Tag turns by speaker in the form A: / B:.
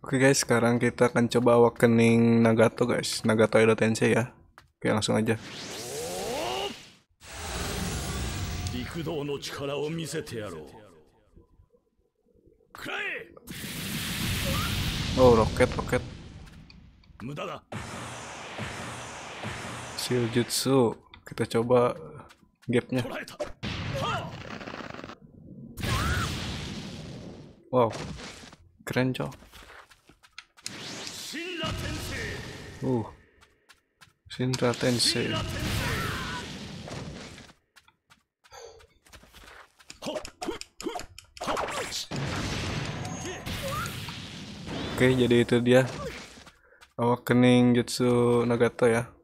A: Oke okay guys, sekarang kita akan coba awakening Nagato guys, Nagato Edo Tensei ya. Oke, okay, langsung aja.
B: Oh, roket, roket. Siljutsu, Jutsu. Kita coba gapnya. Wow, keren
C: cok. Uh. Shinra Tensei.
B: Oke, jadi itu dia awakening Jutsu Nagato ya.